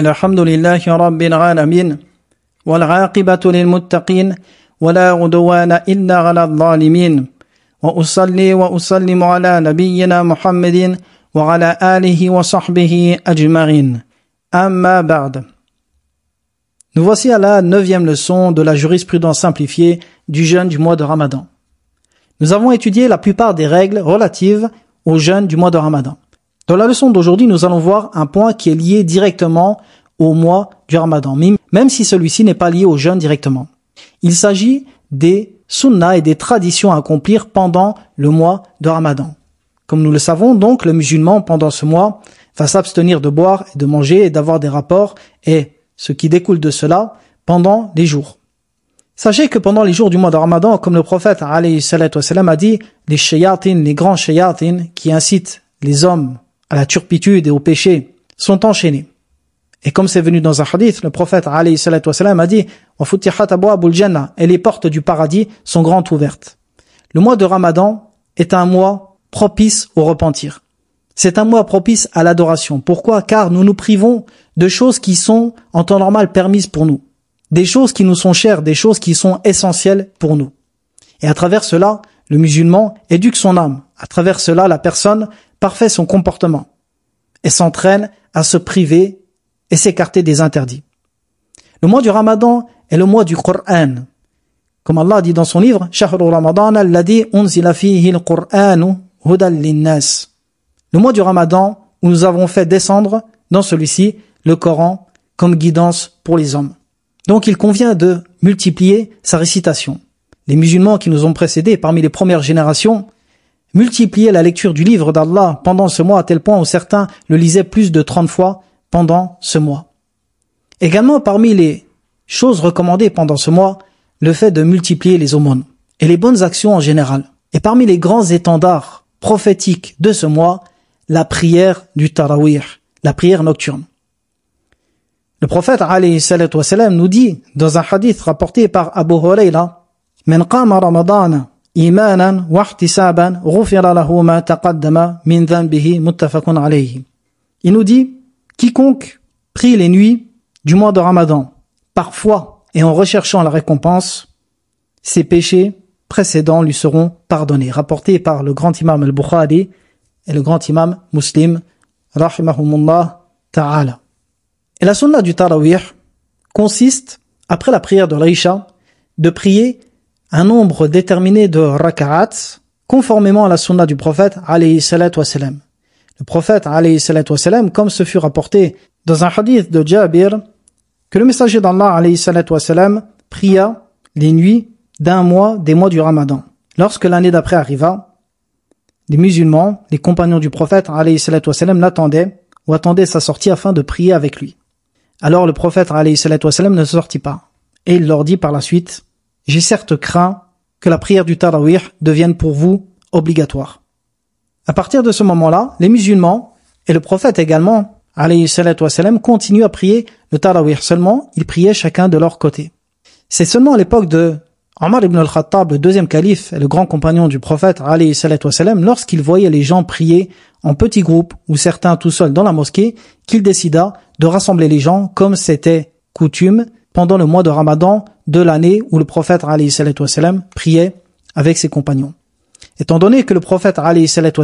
Nous voici à la neuvième leçon de la jurisprudence simplifiée du jeûne du mois de Ramadan. Nous avons étudié la plupart des règles relatives au jeûne du mois de Ramadan. Dans la leçon d'aujourd'hui, nous allons voir un point qui est lié directement au mois du Ramadan, même si celui-ci n'est pas lié au jeûne directement. Il s'agit des sunnas et des traditions à accomplir pendant le mois de Ramadan. Comme nous le savons, donc, le musulman, pendant ce mois, va s'abstenir de boire et de manger et d'avoir des rapports et ce qui découle de cela pendant les jours. Sachez que pendant les jours du mois de Ramadan, comme le prophète a dit, les shayatin, les grands shayatin, qui incitent les hommes à la turpitude et au péché sont enchaînés. Et comme c'est venu dans un hadith, le prophète a dit « Et les portes du paradis sont grandes ouvertes. Le mois de Ramadan est un mois propice au repentir. C'est un mois propice à l'adoration. Pourquoi Car nous nous privons de choses qui sont en temps normal permises pour nous. Des choses qui nous sont chères, des choses qui sont essentielles pour nous. Et à travers cela, le musulman éduque son âme à travers cela, la personne parfait son comportement et s'entraîne à se priver et s'écarter des interdits. Le mois du Ramadan est le mois du Coran. Comme Allah dit dans son livre, Le mois du Ramadan, où nous avons fait descendre dans celui-ci le Coran comme guidance pour les hommes. Donc il convient de multiplier sa récitation. Les musulmans qui nous ont précédés, parmi les premières générations, Multiplier la lecture du livre d'Allah pendant ce mois à tel point où certains le lisaient plus de 30 fois pendant ce mois. Également parmi les choses recommandées pendant ce mois, le fait de multiplier les aumônes et les bonnes actions en général. Et parmi les grands étendards prophétiques de ce mois, la prière du Tarawih, la prière nocturne. Le prophète nous dit dans un hadith rapporté par Abu Huraira, « Ramadan il nous dit, quiconque prie les nuits du mois de Ramadan, parfois et en recherchant la récompense, ses péchés précédents lui seront pardonnés. Rapporté par le grand imam al-Bukhari et le grand imam muslim, rahimahumullah ta'ala. Et la sunna du tarawih consiste, après la prière de Isha, de prier un nombre déterminé de rak'ats conformément à la sunna du prophète alayhi salatu Le prophète alayhi salatu comme ce fut rapporté dans un hadith de Jabir, que le messager d'Allah alayhi salatu salam pria les nuits d'un mois des mois du ramadan. Lorsque l'année d'après arriva, les musulmans, les compagnons du prophète alayhi salatu salam l'attendaient ou attendaient sa sortie afin de prier avec lui. Alors le prophète alayhi salatu ne sortit pas. Et il leur dit par la suite, j'ai certes craint que la prière du Tarawih devienne pour vous obligatoire. À partir de ce moment-là, les musulmans et le prophète également, alayhi continuent à prier le Tarawih. Seulement, ils priaient chacun de leur côté. C'est seulement à l'époque de Omar ibn al-Khattab, le deuxième calife et le grand compagnon du prophète, alayhi lorsqu'il voyait les gens prier en petits groupes ou certains tout seuls dans la mosquée, qu'il décida de rassembler les gens comme c'était coutume pendant le mois de Ramadan de l'année où le prophète sallam priait avec ses compagnons. Étant donné que le prophète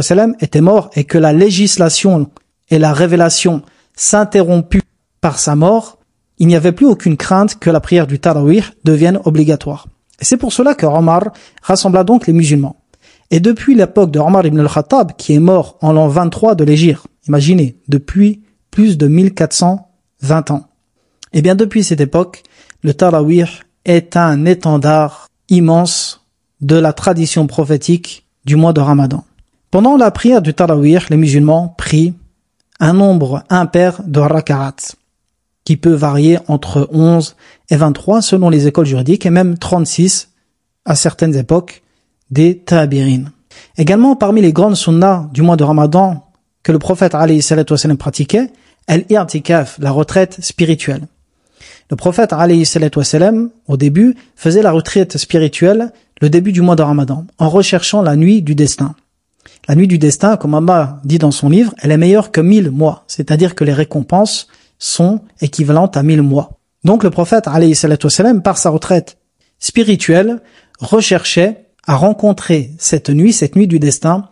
sallam était mort et que la législation et la révélation s'interrompu par sa mort, il n'y avait plus aucune crainte que la prière du Tarawih devienne obligatoire. Et c'est pour cela que Omar rassembla donc les musulmans. Et depuis l'époque de Omar ibn al-Khattab, qui est mort en l'an 23 de l'Égypte, imaginez, depuis plus de 1420 ans. Et eh bien depuis cette époque, le Tarawih est un étendard immense de la tradition prophétique du mois de Ramadan. Pendant la prière du Tarawih, les musulmans prient un nombre impair de rakarat qui peut varier entre 11 et 23 selon les écoles juridiques et même 36 à certaines époques des tabirines. Également parmi les grandes sunnas du mois de Ramadan que le prophète alayhi pratiquait, elle est itikaf la retraite spirituelle. Le prophète, alayhi au début, faisait la retraite spirituelle le début du mois de Ramadan, en recherchant la nuit du destin. La nuit du destin, comme Amma dit dans son livre, elle est meilleure que mille mois, c'est-à-dire que les récompenses sont équivalentes à mille mois. Donc le prophète, alayhi par sa retraite spirituelle, recherchait à rencontrer cette nuit, cette nuit du destin,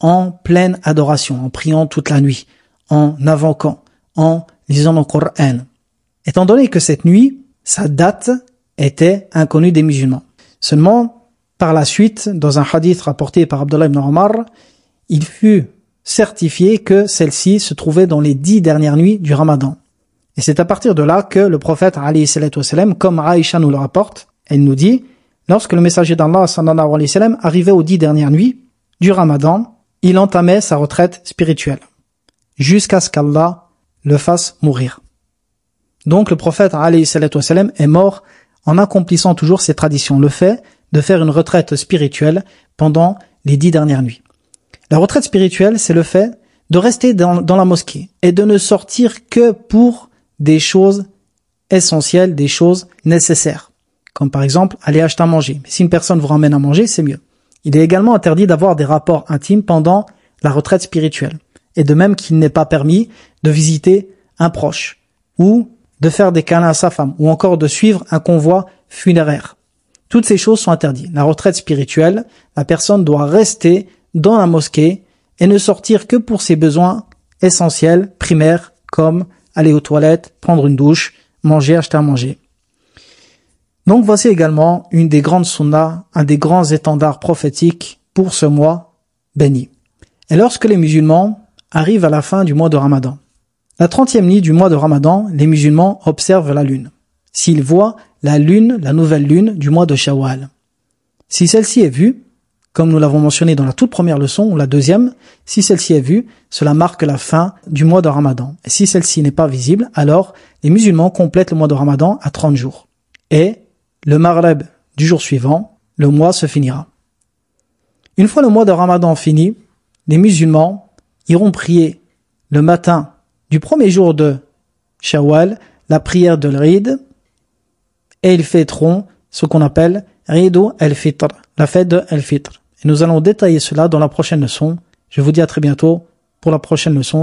en pleine adoration, en priant toute la nuit, en invoquant, en lisant le Coran. Étant donné que cette nuit, sa date était inconnue des musulmans. Seulement, par la suite, dans un hadith rapporté par Abdullah ibn Omar, il fut certifié que celle-ci se trouvait dans les dix dernières nuits du ramadan. Et c'est à partir de là que le prophète, comme Aisha nous le rapporte, elle nous dit, lorsque le messager d'Allah, sallallahu alayhi wa arrivait aux dix dernières nuits du ramadan, il entamait sa retraite spirituelle, jusqu'à ce qu'Allah le fasse mourir. Donc le prophète sallam est mort en accomplissant toujours ses traditions, le fait de faire une retraite spirituelle pendant les dix dernières nuits. La retraite spirituelle, c'est le fait de rester dans, la mosquée et de ne sortir que pour des choses essentielles, des choses nécessaires. Comme par exemple, aller acheter à manger. Mais si une personne vous ramène à manger, c'est mieux. Il est également interdit d'avoir des rapports intimes pendant la retraite spirituelle. Et de même qu'il n'est pas permis de visiter un proche ou de faire des câlins à sa femme ou encore de suivre un convoi funéraire. Toutes ces choses sont interdites. La retraite spirituelle, la personne doit rester dans la mosquée et ne sortir que pour ses besoins essentiels, primaires, comme aller aux toilettes, prendre une douche, manger, acheter à manger. Donc voici également une des grandes sunnas, un des grands étendards prophétiques pour ce mois béni. Et lorsque les musulmans arrivent à la fin du mois de Ramadan, la trentième nuit du mois de Ramadan, les musulmans observent la lune. S'ils voient la lune, la nouvelle lune du mois de Shawwal. Si celle-ci est vue, comme nous l'avons mentionné dans la toute première leçon ou la deuxième, si celle-ci est vue, cela marque la fin du mois de Ramadan. Et si celle-ci n'est pas visible, alors les musulmans complètent le mois de Ramadan à 30 jours. Et le Maghreb du jour suivant, le mois se finira. Une fois le mois de Ramadan fini, les musulmans iront prier le matin du premier jour de Shawwal, la prière de l'Eid et ils fêteront ce qu'on appelle Eid El fitr la fête de el fitr Et nous allons détailler cela dans la prochaine leçon. Je vous dis à très bientôt pour la prochaine leçon.